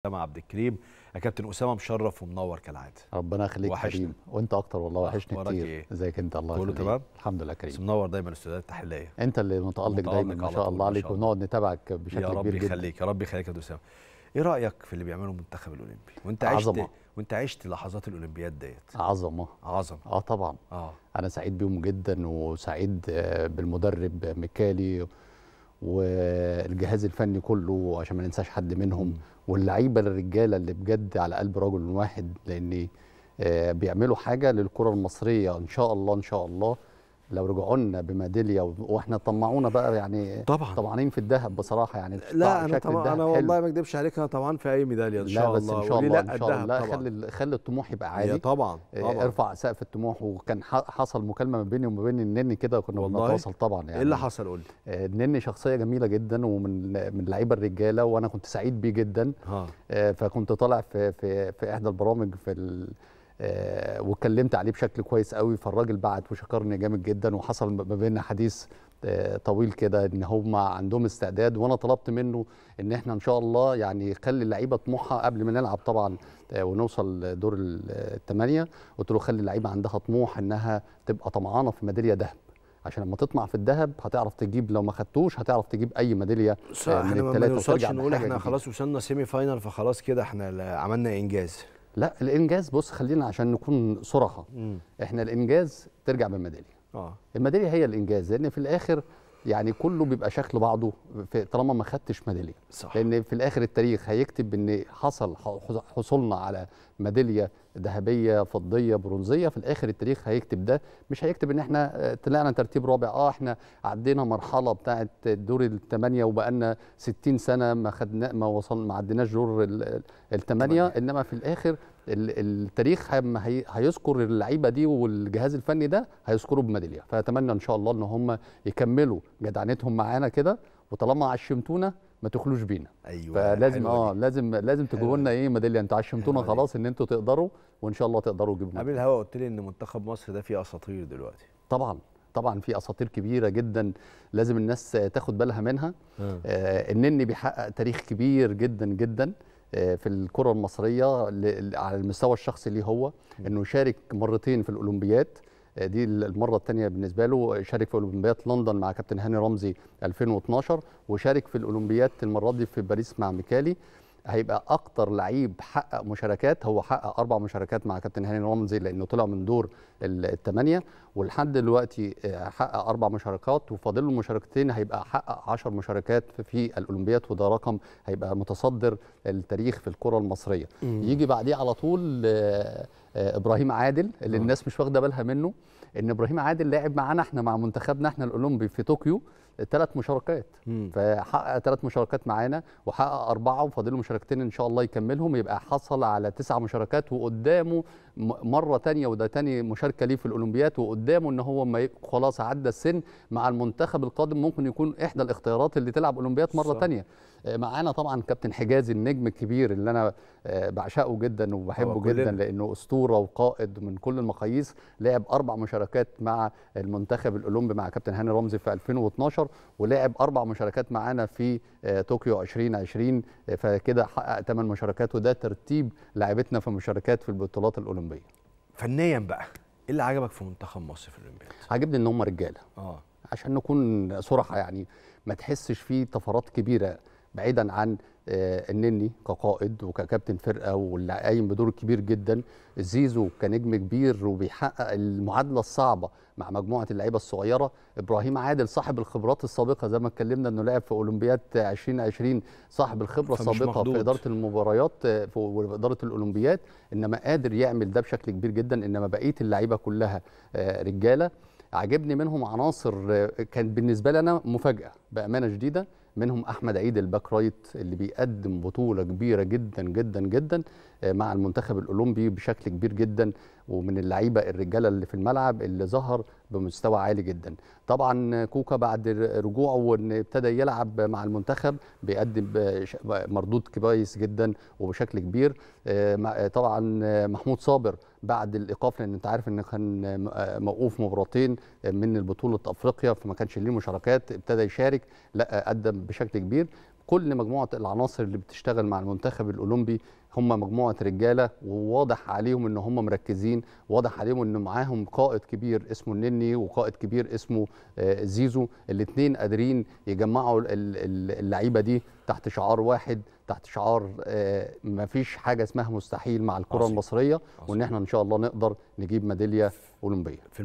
اسامه عبد الكريم يا كابتن اسامه مشرف ومنور كالعاده ربنا يخليك كريم وانت اكتر والله وحشني كتير إيه؟ ازيك انت الله كله تمام الحمد لله كريم منور دايما استوديوهات التحليه انت اللي متالق دايما ما شاء الله عليك ونقعد نتابعك بشكل كبير يا رب يخليك يا رب يخليك يا اسامه ايه رايك في اللي بيعمله المنتخب الاولمبي وانت عشت عظمة. وانت عشت لحظات الاولمبياد ديت عظمه عظمه اه طبعا اه انا سعيد بيهم جدا وسعيد آه، بالمدرب ميكالي والجهاز الفني كله عشان ما ننساش حد منهم واللعيبه الرجاله اللي بجد على قلب رجل واحد لان آه، بيعملوا حاجه للكره المصريه ان شاء الله ان شاء الله لو رجعوا لنا بميداليا واحنا طمعونا بقى يعني طبعا طمعانين في الذهب بصراحه يعني لا انا طبعا انا والله ما اكذبش عليك انا طبعا في اي ميداليه ان شاء الله لا بس ان شاء الله ان شاء الله خلي خلي الطموح يبقى عالي طبعا, إيه، طبعا ارفع سقف الطموح وكان حصل مكالمه ما بيني وما بين النني كده وكنا بنتواصل طبعا يعني ايه اللي يعني. حصل قول لي آه، النني شخصيه جميله جدا ومن من لعيبه الرجاله وانا كنت سعيد بيه جدا ها. آه، فكنت طالع في في في احدى البرامج في ال... آه، واتكلمت عليه بشكل كويس قوي فالراجل بعت وشكرني جامد جدا وحصل ما بيننا حديث آه، طويل كده ان هم عندهم استعداد وانا طلبت منه ان احنا ان شاء الله يعني خلي اللعيبه طموحها قبل ما نلعب طبعا آه، ونوصل دور الثمانيه قلت له خلي اللعيبه عندها طموح انها تبقى طمعانه في ميداليه ذهب عشان لما تطمع في الذهب هتعرف تجيب لو ما خدتوش هتعرف تجيب اي ميداليه صح من احنا ما نوصلش نقول احنا خلاص وصلنا سيمي فاينل فخلاص كده احنا عملنا انجاز لا الانجاز بص خلينا عشان نكون صراحه احنا الانجاز ترجع بالميداليه اه الميداليه هي الانجاز لان في الاخر يعني كله بيبقى شكل بعضه طالما ما خدتش ميداليه لان في الاخر التاريخ هيكتب ان حصل حصولنا على ميداليه ذهبيه فضيه برونزيه في الاخر التاريخ هيكتب ده مش هيكتب ان احنا آه، طلعنا ترتيب رابع اه احنا عدينا مرحله بتاعه دور الثمانيه وبقالنا 60 سنه ما خدنا ما وصلنا ما عديناش دور الثمانيه انما في الاخر التاريخ هيذكر اللعيبه دي والجهاز الفني ده هيذكره بميداليه فاتمنى ان شاء الله ان هم يكملوا جدعنتهم معانا كده وطالما عشمتونا ما تخلوش بينا ايوه فلازم اه لازم لازم تجيبوا لنا ايه ميداليه انتوا عشمتونا خلاص ان انتوا تقدروا وان شاء الله تقدروا تجيبوا قبل الهوا قلت لي ان منتخب مصر ده فيه اساطير دلوقتي طبعا طبعا في اساطير كبيره جدا لازم الناس تاخد بالها منها آه النني آه، بيحقق تاريخ كبير جدا جدا آه، في الكره المصريه على المستوى الشخصي ليه هو انه يشارك مرتين في الاولمبياد آه، دي المره الثانيه بالنسبه له شارك في اولمبياد لندن مع كابتن هاني رمزي 2012 وشارك في الاولمبياد المره دي في باريس مع ميكالي هيبقى اكتر لعيب حقق مشاركات هو حقق اربع مشاركات مع كابتن هاني رمزي لانه طلع من دور الثمانيه ولحد دلوقتي آه، حقق اربع مشاركات وفاضل له مشاركتين هيبقى حقق 10 مشاركات في الاولمبيات وده رقم هيبقى متصدر التاريخ في الكره المصريه مم. يجي بعديه على طول آه، آه، ابراهيم عادل اللي مم. الناس مش واخده بالها منه ان ابراهيم عادل لاعب معانا احنا مع منتخبنا احنا الاولمبي في طوكيو ثلاث مشاركات فحقق ثلاث مشاركات معانا وحقق اربعه وفاضل له مشاركتين ان شاء الله يكملهم يبقى حصل على تسع مشاركات وقدامه مره ثانيه وده ثاني مشاركه ليه في الاولمبيات وقدامه ان هو ما خلاص عدى السن مع المنتخب القادم ممكن يكون احدى الاختيارات اللي تلعب اولمبيات مره ثانيه معانا طبعا كابتن حجازي النجم الكبير اللي انا آه، بعشقه جدا وبحبه جدا لانه اسطوره وقائد من كل المقاييس لعب اربع مشاركات مع المنتخب الاولمبي مع كابتن هاني رمزي في 2012 ولعب اربع مشاركات معانا في آه، طوكيو 2020 آه، فكده حقق ثمان مشاركات وده ترتيب لعبتنا في مشاركات في البطولات الاولمبيه فنيا بقى ايه اللي عجبك في منتخب مصر في الاولمبياد عجبني ان هم رجاله اه عشان نكون صراحه يعني ما تحسش فيه طفرات كبيره بعيدا عن آه، النني كقائد وككابتن فرقه واللي قايم بدور كبير جدا زيزو كنجم كبير وبيحقق المعادله الصعبه مع مجموعه اللعيبه الصغيره ابراهيم عادل صاحب الخبرات السابقه زي ما اتكلمنا انه لعب في اولمبياد 2020 صاحب الخبره السابقه في اداره المباريات واداره آه، الاولمبياد انما قادر يعمل ده بشكل كبير جدا انما بقيه اللعيبه كلها آه، رجاله عجبني منهم عناصر كان بالنسبه لي انا مفاجاه بامانه شديده منهم احمد عيد الباك رايت اللي بيقدم بطوله كبيره جدا جدا جدا آه، مع المنتخب الاولمبي بشكل كبير جدا ومن اللعيبه الرجاله اللي في الملعب اللي ظهر بمستوى عالي جدا طبعا كوكا بعد رجوعه وان ابتدى يلعب مع المنتخب بيقدم مردود كويس جدا وبشكل كبير آه، آه، طبعا محمود صابر بعد الايقاف لان انت عارف ان كان آه، موقوف مباراتين من البطوله افريقيا فما كانش ليه مشاركات ابتدى يشارك لا قدم بشكل كبير كل مجموعه العناصر اللي بتشتغل مع المنتخب الاولمبي هم مجموعه رجاله وواضح عليهم ان هم مركزين واضح عليهم ان معاهم قائد كبير اسمه النني وقائد كبير اسمه آه، زيزو الاثنين قادرين يجمعوا اللعيبه دي تحت شعار واحد تحت شعار آه، ما فيش حاجه اسمها مستحيل مع الكره المصريه وان احنا ان شاء الله نقدر نجيب ميداليه اولمبيه